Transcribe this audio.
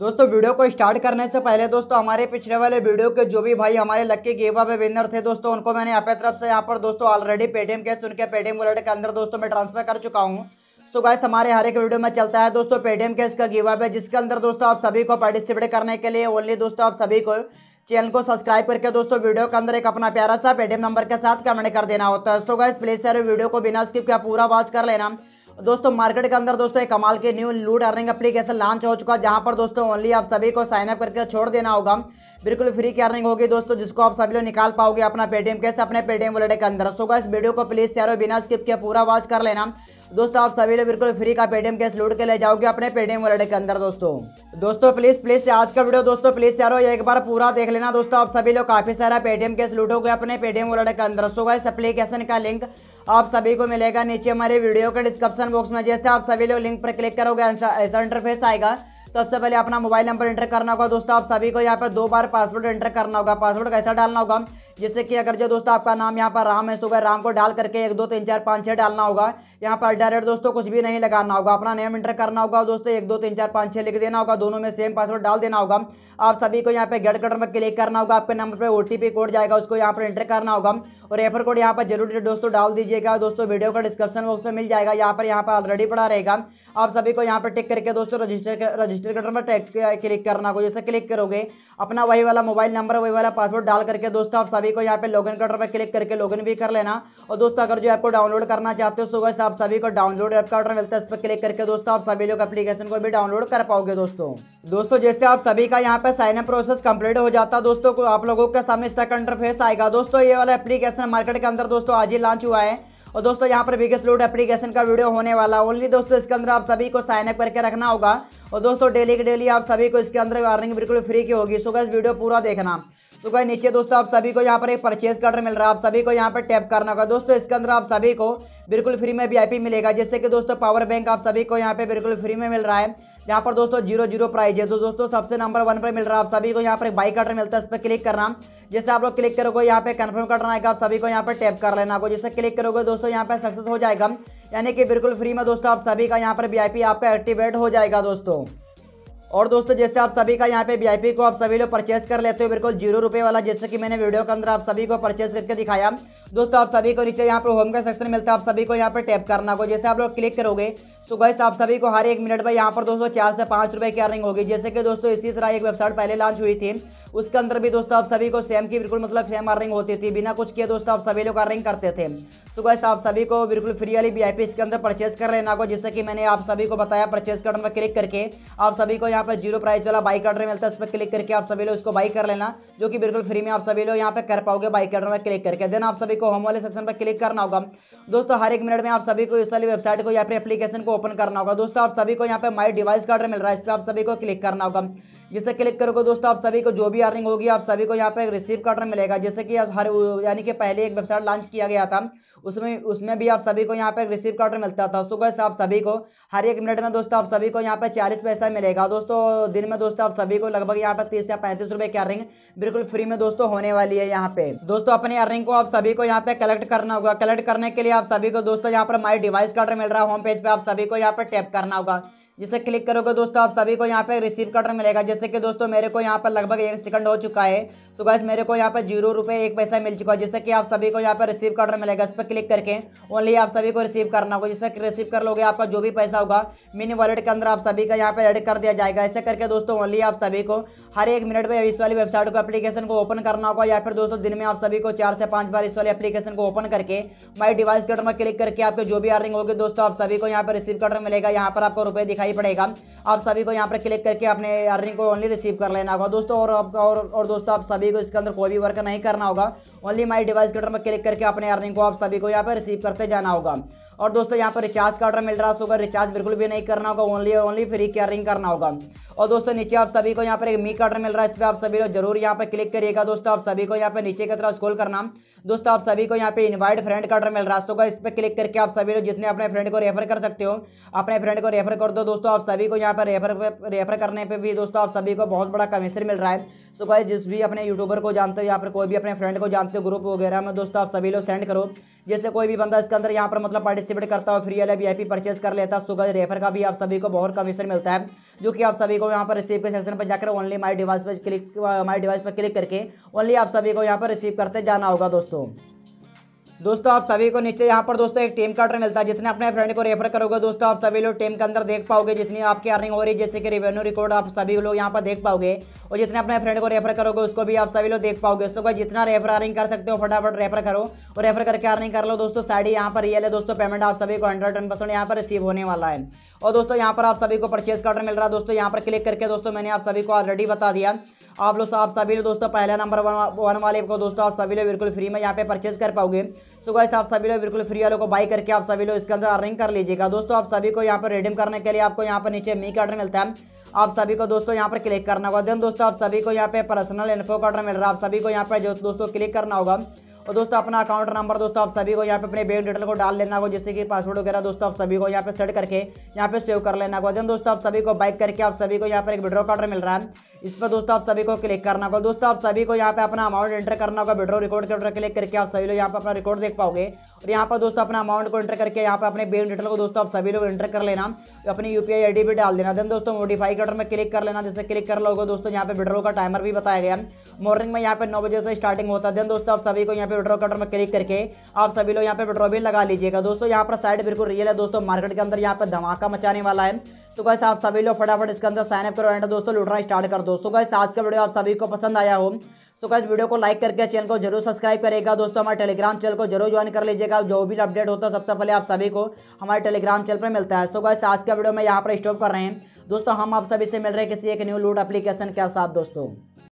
दोस्तों वीडियो को स्टार्ट करने से पहले दोस्तों हमारे पिछले वाले वीडियो के जो भी भाई हमारे लक्की गेवा पे विनर थे दोस्तों उनको मैंने अपने तरफ से यहाँ पर दोस्तों ऑलरेडी पेटीएम कैश उनके पेटीएम वॉलेट के अंदर दोस्तों मैं ट्रांसफर कर चुका हूँ सो गाइस हमारे हर एक वीडियो में चलता है दोस्तों पेटीएम कैश का गेवा पे जिसके अंदर दोस्तों आप सभी को पार्टिसिपेट करने के लिए ओनली दोस्तों आप सभी को चैनल को सब्सक्राइब करके दोस्तों वीडियो के अंदर एक अपना प्यारा सा पेटीएम नंबर के साथ कमेंट कर देना होता है so guys please sir video को बिना स्किप किया पूरा वॉच कर लेना दोस्तों मार्केट के अंदर दोस्तों एक कमाल के न्यू लूट अर्निंग एप्लीकेशन लॉन्च हो चुका है जहाँ पर दोस्तों ओनली आप सभी को साइनअप करके छोड़ देना होगा बिल्कुल फ्री की अर्निंग होगी दोस्तों जिसको आप सभी लोग निकाल पाओगे अपना पेटीएम कैसे अपने पेटीएम वॉलेट के अंदर सो इस वीडियो को प्लीज़ शेयर बिना स्किप किया पूरा वॉच कर लेना दोस्तों आप सभी लोग बिल्कुल फ्री का पेटीएम कैश लूट के ले जाओगे अपने पेटीएम वॉलेट के अंदर दोस्तों दोस्तों प्लीज प्लीज आज का वीडियो दोस्तों प्लीज यार हो एक बार पूरा देख लेना दोस्तों आप सभी लोग काफी सारा पेटीएम कैश लूटोगे अपने पेटीएम वॉलेट के अंदर सो इस एप्लीकेशन का लिंक आप सभी को मिलेगा नीचे हमारे वीडियो के डिस्क्रिप्शन बॉक्स में जैसे आप सभी लोग लिंक पर क्लिक करोगे ऐसा इंटरफेस आएगा सबसे पहले अपना मोबाइल नंबर एंटर करना होगा दोस्तों आप सभी को यहाँ पर दो बार पासवर्ड एंटर करना होगा पासवर्ड कैसा डालना होगा जिससे कि अगर जो दोस्तों आपका नाम यहाँ पर राम है सो गए राम को डाल करके एक दो तीन चार पाँच छः डालना होगा यहाँ पर डायरेक्ट दोस्तों कुछ भी नहीं लगाना होगा अपना नेम एंटर करना होगा दोस्तों एक दो तीन चार पाँच छः लिख देना होगा दोनों में सेम पासवर्ड डाल देना होगा आप सभी को यहाँ पे गेट कटर पर क्लिक करना होगा आपके नंबर पर ओ कोड जाएगा उसको यहाँ पर एंटर करना होगा और रेफर कोड यहाँ पर जरूर दोस्तों डाल दीजिएगा दोस्तों वीडियो का डिस्क्रिप्शन बॉक्स में मिल जाएगा यहाँ पर यहाँ पर ऑलरेडी पड़ा रहेगा आप सभी को यहाँ पर टिक करके दोस्तों रजिस्टर रजिस्टर कर पर क्लिक करना को जैसे क्लिक करोगे अपना वही वाला मोबाइल नंबर वही वाला पासवर्ड डाल करके दोस्तों आप सभी को यहाँ पे लॉगिन कटर पर क्लिक करके लॉगिन भी कर लेना और दोस्तों अगर जो ऐप को डाउनलोड करना चाहते हो सुबह आप सभी को डाउनलोड ऐप का मिलता है इस पर क्लिक करके दोस्तों आप सभी लोग एप्लीकेशन को भी डाउनलोड कर पाओगे दोस्तों दोस्तों जैसे आप सभी का यहाँ पे साइन अप प्रोसेस कंप्लीट हो जाता है दोस्तों आप लोगों के सामने इसका इंटरफेस आएगा दोस्तों ये वाला एप्लीकेशन मार्केट के अंदर दोस्तों आज ही लॉन्च हुआ है और दोस्तों यहाँ पर बिगेस्ट लूट एप्लीकेशन का वीडियो होने वाला ओनली दोस्तों इसके अंदर आप सभी को साइन अप करके रखना होगा और दोस्तों डेली के डेली आप सभी को इसके अंदर वार्निंग बिल्कुल फ्री की होगी सुबह इस वीडियो पूरा देखना सो नीचे दोस्तों आप सभी को यहाँ पर एक परचेज कार्ड मिल रहा है आप सभी को यहाँ पर टैप करना होगा दोस्तों इसके अंदर आप सभी को बिल्कुल फ्री में वी मिलेगा जैसे कि दोस्तों पावर बैंक आप सभी को यहाँ पे बिल्कुल फ्री में मिल रहा है यहाँ पर दोस्तों जीरो जीरो प्राइज है तो दोस्तों सबसे नंबर वन पर मिल रहा है आप सभी को यहाँ पर एक बाई कटर मिलता है इस पर क्लिक करना जैसे आप लोग क्लिक करोगे यहाँ पे कन्फर्म करना आएगा आप सभी को यहाँ पे टैप कर लेना को जैसे क्लिक करोगे दोस्तों यहाँ पे सक्सेस हो जाएगा यानी कि बिल्कुल फ्री में दोस्तों आप सभी का यहाँ पर वी आपका एक्टिवेट हो जाएगा दोस्तों और दोस्तों जैसे आप सभी का यहाँ पे वीआईपी को आप सभी लोग परचेस कर लेते हो बिल्कुल जीरो रुपये वाला जैसे कि मैंने वीडियो के अंदर आप सभी को परचेस करके दिखाया दोस्तों आप सभी को नीचे यहाँ पर होम का सेक्शन मिलता है आप सभी को यहाँ पर टैप करना होगा जैसे आप लोग क्लिक करोगे सो गैस आप सभी को हर एक मिनट में यहाँ पर दोस्तों चार से पाँच रुपये की अर्निंग होगी जैसे कि दोस्तों इसी तरह एक वेबसाइट पहले लॉन्च हुई थी उसके अंदर भी दोस्तों आप सभी को सेम की बिल्कुल मतलब सेम अर्निंग होती थी बिना कुछ किए दोस्तों आप सभी लोग अर्निंग करते थे सो गाइस आप सभी को बिल्कुल फ्री वाली वी आई इसके अंदर परचेज कर लेना को जैसे कि मैंने आप सभी को बताया परचेज बटन पर क्लिक करके आप सभी को यहाँ पर जीरो प्राइस वाला बाइक ऑर्डर मिलता है उस पर क्लिक करके आप सभी लोग उसको बाई कर लेना जो कि बिल्कुल फ्री में आप सभी लोग यहाँ पर कर पाओगे बाइक ऑर्डर में क्लिक करके देन आप सभी को होम वाले सेक्शन पर क्लिक करना होगा दोस्तों हर एक मिनट में आप सभी को इस वाली वेबसाइट को या फिर एप्लीकेशन को ओपन करना होगा दोस्तों आप सभी को यहाँ पर माई डिवाइस का ऑर्डर मिल रहा है इस पर आप सभी को क्लिक करना होगा जिसे क्लिक करोगे दोस्तों आप सभी को जो भी अर्निंग होगी आप सभी को यहाँ पर एक रिसीव कार्डर मिलेगा जैसे कि हर यानी कि पहले एक वेबसाइट लॉन्च किया गया था उसमें उसमें भी आप सभी को यहाँ पर रिसीव कार्डर मिलता था सुबह से आप सभी को हर एक मिनट में दोस्तों आप सभी को यहाँ पर चालीस पैसा मिलेगा दोस्तों दिन में दोस्तों आप सभी को लगभग यहाँ पर तीस या पैंतीस रुपये की अर्निंग बिल्कुल फ्री में दोस्तों होने वाली है यहाँ पे दोस्तों अपनी अर्निंग को आप सभी को यहाँ पे कलेक्ट करना होगा कलेक्ट करने के लिए आप सभी को दोस्तों यहाँ पर माई डिवाइस कार्डर मिल रहा है होम पेज पर आप सभी को यहाँ पर टैप करना होगा जिसे क्लिक करोगे दोस्तों आप सभी को यहाँ पे रिसीव कटर मिलेगा जैसे कि दोस्तों मेरे को यहाँ पर लगभग एक सेकंड हो चुका है सो गाइस मेरे को यहाँ पर जीरो रुपये एक पैसा मिल चुका है जिससे कि आप सभी को यहाँ पर रिसीव कटर मिलेगा इस पर क्लिक करके ओनली आप सभी को रिसीव करना होगा जिससे रिसीव कर लोगे आपका जो भी पैसा होगा मिनी वॉलेट के अंदर आप सभी का यहाँ पर एड कर दिया जाएगा ऐसे करके दोस्तों ओनली आप सभी को हर एक मिनट में इस वाली वेबसाइट को एप्लीकेशन को ओपन करना होगा या फिर दोस्तों दिन में आप सभी को चार से पाँच बार इस वाली एप्लीकेशन को ओपन करके माई डिवाइस कटर में क्लिक करके आपके जो भी अर्निंग होगी दोस्तों आप सभी को यहाँ पर रिसीव कटर मिलेगा यहाँ पर आपको रुपये दिखाई ही पड़ेगा आप सभी को यहाँ पर क्लिक करके अपने अर्निंग को ओनली रिसीव कर लेना होगा दोस्तों और आपका और और दोस्तों आप सभी को इसके अंदर कोई भी वर्क नहीं करना होगा ओनली माई डिवाइस कटर में क्लिक करके अपने अर्निंग को आप सभी को यहाँ पर रिसीव करते जाना होगा और दोस्तों यहाँ पर रिचार्ज का ऑर्डर मिल रहा है सो रिचार्ज बिल्कुल भी नहीं करना होगा ओनली ओनली फ्री की अर्निंग करना होगा और दोस्तों नीचे आप सभी को यहाँ पर एक मी का ऑर्डर मिल रहा है इस पर आप सभी लोग जरूर यहाँ पर क्लिक करिएगा दोस्तों आप सभी को यहाँ पर नीचे की तरफ स्कोल करना दोस्तों आप सभी को यहाँ पे इनवाइट फ्रेंड का मिल रहा है इस पर क्लिक करके आप सभी लोग जितने अपने फ्रेंड को रेफर कर सकते हो अपने फ्रेंड को रेफर कर दो दोस्तों आप सभी को यहाँ पर रेफर रेफर करने पर भी दोस्तों आप सभी को बहुत बड़ा कमीशन मिल रहा है सो गाइस जिस भी अपने यूट्यूबर को जानते हो या फिर कोई भी अपने फ्रेंड को जानते हो ग्रुप वगैरह में दोस्तों आप सभी लोग सेंड करो जैसे कोई भी बंदा इसके अंदर यहाँ पर मतलब पार्टिसिपेट करता हो फ्री वाला वी आई परचेज कर लेता है तो गाइस रेफर का भी आप सभी को बहुत कमीशन मिलता है जो कि आप सभी को यहाँ पर रिसीव के सेक्शन पर जाकर ओनली माई डिवाइस पर क्लिक माई डिवाइस पर क्लिक करके ओनली आप सभी को यहाँ पर रिसीव करते जाना होगा दोस्तों दोस्तों आप सभी को नीचे यहाँ पर दोस्तों एक टीम कार्ड मिलता है जितने अपने फ्रेंड को रेफर करोगे दोस्तों आप सभी लोग टीम के अंदर देख पाओगे जितनी आपकी अर्निंग हो रही है जैसे कि रेवेन्यू रिकॉर्ड आप सभी लोग यहाँ पर देख पाओगे और जितने अपने फ्रेंड को रेफर करोगे उसको भी आप सभी लोग देख पाओगे सो जितना रेफर अर्निंग कर सकते हो फटाफट रेफर करो और रेफर करके अर्निंग कर लो दोस्तों साइड यहाँ पर रियल है दोस्तों पेमेंट आप सभी को हंड्रेड टेन परसेंट यहाँ पर रिसीव होने वाला है और दोस्तों यहाँ पर आप सभी को परचेज का मिल रहा है दोस्तों यहाँ पर क्लिक करके दोस्तों मैंने आप सभी को ऑलरेडी बता दिया आप लोग आप सभी लोग दोस्तों पहला नंबर वन वन वाले को दोस्तों आप सभी लोग बिल्कुल फ्री में यहाँ पे परचेज कर पाओगे सो गाइस आप सभी लोग बिल्कुल फ्री वालों को बाई करके आप सभी लोग इसके अंदर अर्निंग कर लीजिएगा दोस्तों आप सभी को यहाँ पर रिडीम करने के लिए आपको यहाँ पर नीचे मी का ऑर्डर मिलता है आप सभी को दोस्तों यहाँ पर क्लिक करना होगा देन दोस्तों आप सभी को यहाँ पे पर्सनल इन्फो का ऑर्डर मिल रहा है आप सभी को यहाँ पर दोस्तों क्लिक करना होगा और दोस्तों अपना अकाउंट नंबर दोस्तों आप सभी को यहाँ पे अपने बैंक डिटेल को डाल लेना होगा जैसे कि पासवर्ड वगैरह दोस्तों आप सभी को यहाँ पे सेट करके यहाँ पे सेव कर लेना होगा दोस्तों आप सभी को बाइक करके आप सभी को यहाँ पर एक विड्रो कार्ड मिल रहा है इस पर दोस्तों आप सभी को क्लिक करना होगा दोस्तों आप सभी को यहाँ पे अपना अमाउंट एंटर करना होगा विड्रो रिकॉर्ड के क्लिक करके आप सभी लोग यहाँ पर अपना रिकॉर्ड देख पाओगे और यहाँ पर दोस्तों अपना अमाउंट को एंटर करके यहाँ पर अपने बैंक डिटेल को दोस्तों आप सभी लोग एंटर कर लेना तो अपनी यू पी भी डाल देना देन दोस्तों मोडिफाई कार्ड में क्लिक कर लेना जैसे क्लिक कर लोगों दोस्तों यहाँ पे विड्रो का टाइमर भी बताया गया मॉर्निंग में यहाँ पे नौ बजे से स्टार्टिंग होता है दोस्तों आप सभी को यहाँ पे विड्रॉ कटर में क्लिक करके आप सभी लोग यहाँ पे विड्रॉ भी लगा लीजिएगा दोस्तों यहाँ पर साइड बिल्कुल रियल है दोस्तों मार्केट के अंदर यहाँ पे धमाका मचाने वाला है सो गाइस आप सभी लोग फटाफट इसके अंदर साइनअप करो एंड दोस्तों लुटना स्टार्ट कर दो सो गाइस आज का वीडियो आप सभी को पसंद आया हो सो गाइस वीडियो को लाइक करके चैनल को जरूर सब्सक्राइब करेगा दोस्तों हमारे टेलीग्राम चैनल को जरूर ज्वाइन कर लीजिएगा जो भी अपडेट होता है सबसे पहले आप सभी को हमारे टेलीग्राम चैनल पर मिलता है सो गाइस आज का वीडियो में यहाँ पर स्टॉप कर रहे हैं दोस्तों हम आप सभी से मिल रहे हैं किसी एक न्यू लूट एप्लीकेशन के साथ दोस्तों